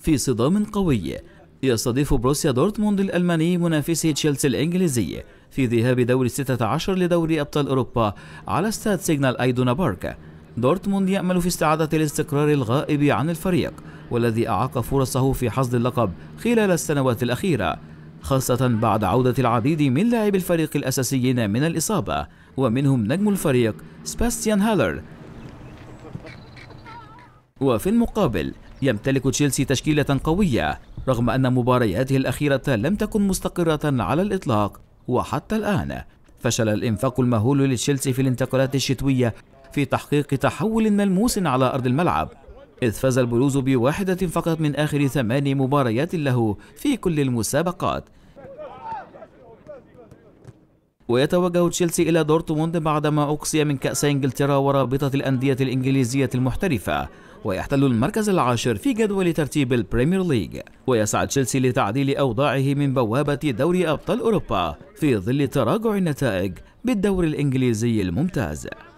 في صدام قوي يستضيف بروسيا دورتموند الألماني منافسه تشيلسي الإنجليزي في ذهاب دوري 16 لدوري أبطال أوروبا على استاد سيجنال أيدونا بارك دورتموند يأمل في استعادة الاستقرار الغائب عن الفريق والذي أعاق فرصه في حصد اللقب خلال السنوات الأخيرة خاصة بعد عودة العديد من لاعبي الفريق الأساسيين من الإصابة ومنهم نجم الفريق سباستيان هالر وفي المقابل يمتلك تشيلسي تشكيلة قوية رغم أن مبارياته الأخيرة لم تكن مستقرة على الإطلاق وحتى الآن فشل الإنفاق المهول لتشيلسي في الانتقالات الشتوية في تحقيق تحول ملموس على أرض الملعب إذ فاز البلوز بواحدة فقط من آخر ثماني مباريات له في كل المسابقات ويتوجه تشيلسي إلى دورتموند بعدما أقصي من كأس إنجلترا ورابطة الأندية الإنجليزية المحترفة ويحتل المركز العاشر في جدول ترتيب البريمير ليج ويسعى تشيلسي لتعديل أوضاعه من بوابة دوري أبطال أوروبا في ظل تراجع النتائج بالدوري الإنجليزي الممتاز